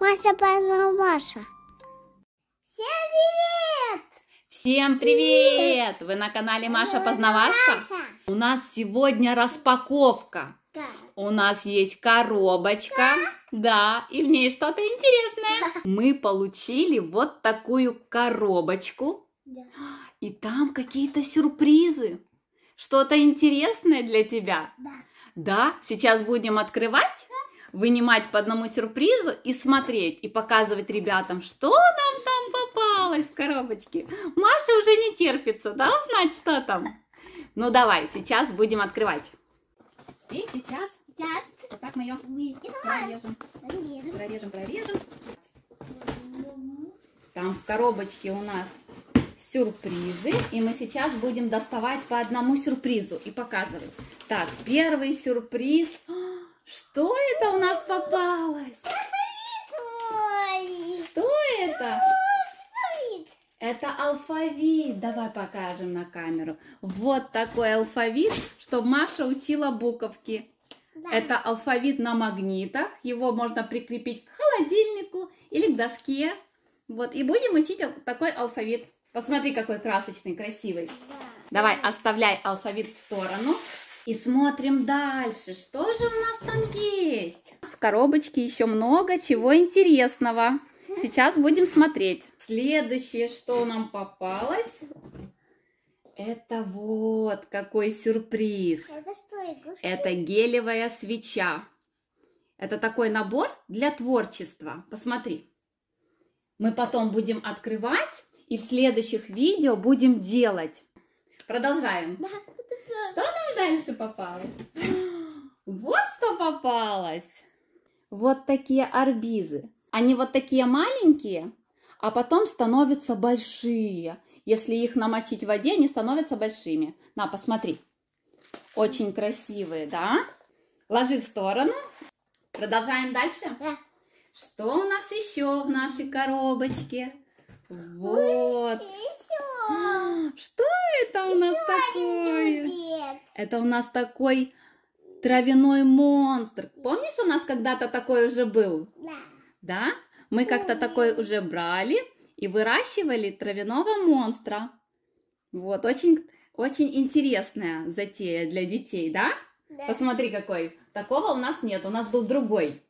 Маша Павловна Маша. Всем привет! Всем привет! Вы на канале Маша Познаваша. Маша. У нас сегодня распаковка. Да. У нас есть коробочка. Да, да и в ней что-то интересное. Да. Мы получили вот такую коробочку. Да. И там какие-то сюрпризы. Что-то интересное для тебя. Да. Да, сейчас будем открывать вынимать по одному сюрпризу и смотреть, и показывать ребятам, что нам там попалось в коробочке. Маша уже не терпится, да, узнать, что там. Ну давай, сейчас будем открывать. И сейчас сейчас, Вот так мы ее прорежем. Прорежем, прорежем. прорежем. Там в коробочке у нас сюрпризы. И мы сейчас будем доставать по одному сюрпризу и показывать. Так, первый сюрприз. Что это у нас попалось? Что это? Алфавит. Это алфавит. Давай покажем на камеру. Вот такой алфавит, что Маша учила буковки. Да. Это алфавит на магнитах. Его можно прикрепить к холодильнику или к доске. Вот, и будем учить такой алфавит. Посмотри, какой красочный, красивый. Да. Давай, оставляй алфавит в сторону. И смотрим дальше, что же у нас там есть. В коробочке еще много чего интересного. Сейчас будем смотреть. Следующее, что нам попалось, это вот какой сюрприз. Это что, игрушки? Это гелевая свеча. Это такой набор для творчества. Посмотри. Мы потом будем открывать и в следующих видео будем делать. Продолжаем. Да. Что нам дальше попалось? Вот что попалось. Вот такие арбизы. Они вот такие маленькие, а потом становятся большие. Если их намочить в воде, они становятся большими. На, посмотри. Очень красивые, да? Ложи в сторону. Продолжаем дальше? Да. Что у нас еще в нашей коробочке? Вот. Что это у нас такое? Это у нас такой травяной монстр. Помнишь, у нас когда-то такой уже был? Да. Да? Мы как-то такой уже брали и выращивали травяного монстра. Вот, очень, очень интересная затея для детей, да? Да. Посмотри, какой. Такого у нас нет, у нас был другой.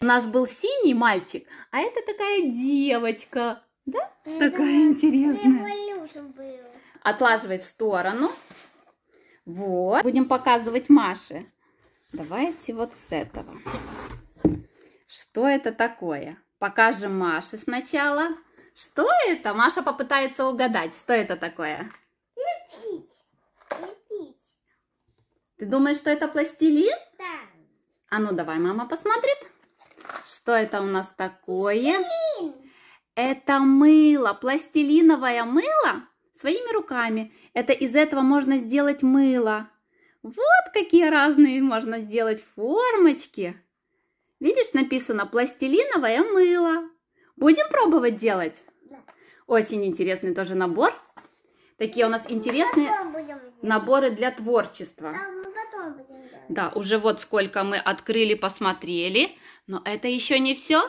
У нас был синий мальчик, а это такая девочка, да? Это такая интересная нужен был. Отлаживай в сторону. Вот. Будем показывать Маше. Давайте вот с этого. Что это такое? Покажем Маше сначала. Что это? Маша попытается угадать, что это такое. Ты думаешь, что это пластилин? Да. А ну давай, мама посмотрит. Что это у нас такое? Пластилин. Это мыло, пластилиновое мыло? Своими руками. Это из этого можно сделать мыло. Вот какие разные можно сделать формочки. Видишь, написано пластилиновое мыло. Будем пробовать делать? Очень интересный тоже набор. Такие у нас интересные наборы для творчества. А, да, уже вот сколько мы открыли, посмотрели. Но это еще не все.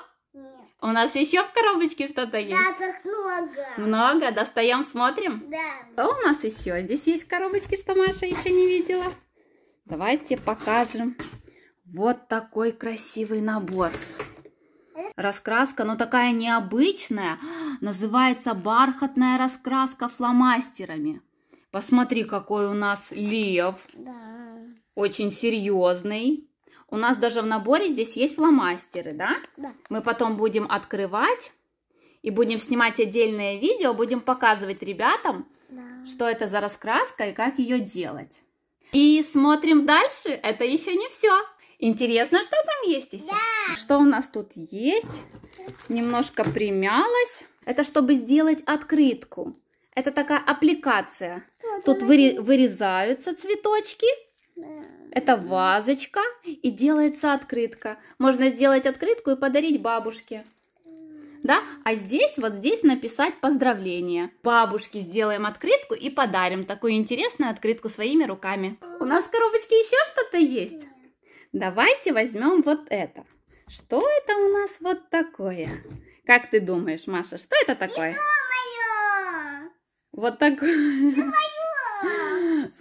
У нас еще в коробочке что-то есть? Да, так много. Много? Достаем, смотрим? Да. Что у нас еще? Здесь есть коробочки, что Маша еще не видела. Давайте покажем. Вот такой красивый набор. Раскраска, но ну, такая необычная. Называется бархатная раскраска фломастерами. Посмотри, какой у нас лев. Да. Очень серьезный. У нас даже в наборе здесь есть фломастеры, да? Да. Мы потом будем открывать и будем снимать отдельное видео, будем показывать ребятам, да. что это за раскраска и как ее делать. И смотрим дальше. Это еще не все. Интересно, что там есть еще? Да. Что у нас тут есть? Немножко примялась. Это чтобы сделать открытку. Это такая аппликация. Вот Тут выре вырезаются цветочки. Да. Это вазочка и делается открытка. Можно сделать открытку и подарить бабушке. Да? А здесь, вот здесь написать поздравление. Бабушке сделаем открытку и подарим такую интересную открытку своими руками. У нас в коробочке еще что-то есть. Давайте возьмем вот это. Что это у нас вот такое? Как ты думаешь, Маша, что это такое? Не думаю. Вот такое. Думаю.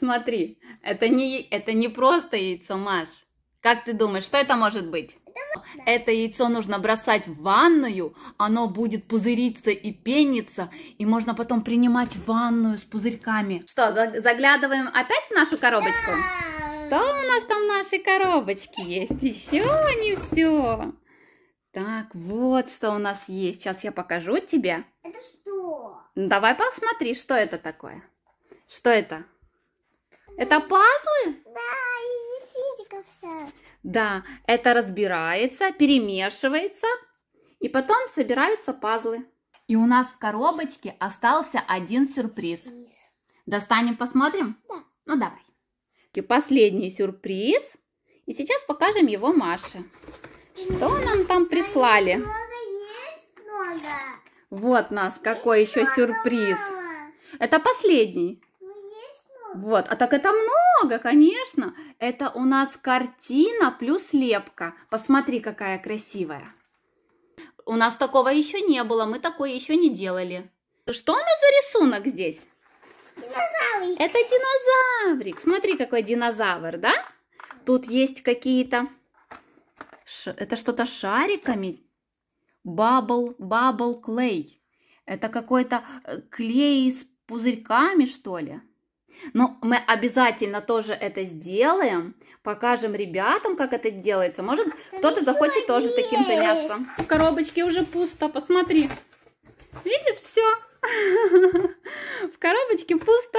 Смотри, это не, это не просто яйцо, Маш. Как ты думаешь, что это может быть? Это яйцо нужно бросать в ванную, оно будет пузыриться и пениться, и можно потом принимать ванную с пузырьками. Что, заглядываем опять в нашу коробочку? Да. Что у нас там в нашей коробочке есть? Еще не все. Так, вот что у нас есть. Сейчас я покажу тебе. Это что? Давай посмотри, что это такое. Что это? Это пазлы? Да, и из вся. Да, это разбирается, перемешивается, и потом собираются пазлы. И у нас в коробочке остался один сюрприз. Достанем, посмотрим? Да. Ну, давай. И последний сюрприз. И сейчас покажем его Маше. Что нам там прислали? Много есть, много. Вот нас, какой еще сюрприз. Это последний. Вот, а так это много, конечно. Это у нас картина плюс лепка. Посмотри, какая красивая. У нас такого еще не было, мы такое еще не делали. Что у нас за рисунок здесь? Динозаврик. Это динозаврик. Смотри, какой динозавр, да? Тут есть какие-то... Ш... Это что-то шариками. Бабл, бабл клей. Это какой-то э, клей с пузырьками, что ли? Но мы обязательно тоже это сделаем, покажем ребятам, как это делается. Может, кто-то ну захочет есть. тоже таким заняться. В коробочке уже пусто, посмотри. Видишь, все. В коробочке пусто.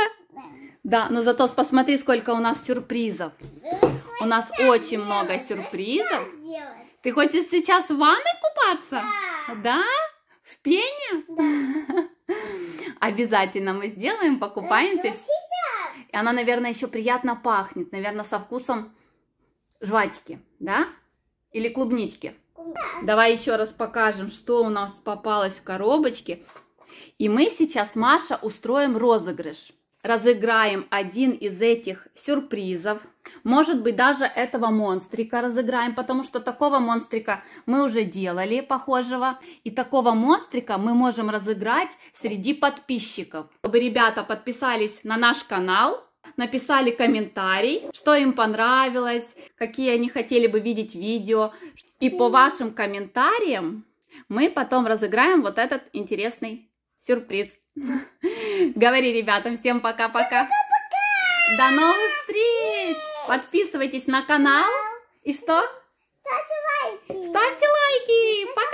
Да, но зато посмотри, сколько у нас сюрпризов. У нас очень много сюрпризов. Ты хочешь сейчас в ванной купаться? Да? В пене? Да. Обязательно мы сделаем, покупаемся. Э, и она, наверное, еще приятно пахнет, наверное, со вкусом жвачки, да? Или клубнички. Давай еще раз покажем, что у нас попалось в коробочке. И мы сейчас, Маша, устроим розыгрыш разыграем один из этих сюрпризов. Может быть, даже этого монстрика разыграем, потому что такого монстрика мы уже делали похожего. И такого монстрика мы можем разыграть среди подписчиков. Чтобы ребята подписались на наш канал, написали комментарий, что им понравилось, какие они хотели бы видеть видео. И по вашим комментариям мы потом разыграем вот этот интересный сюрприз. Говори ребятам, всем пока-пока. До новых встреч! Подписывайтесь на канал. И что? Ставьте лайки. Ставьте лайки. Пока.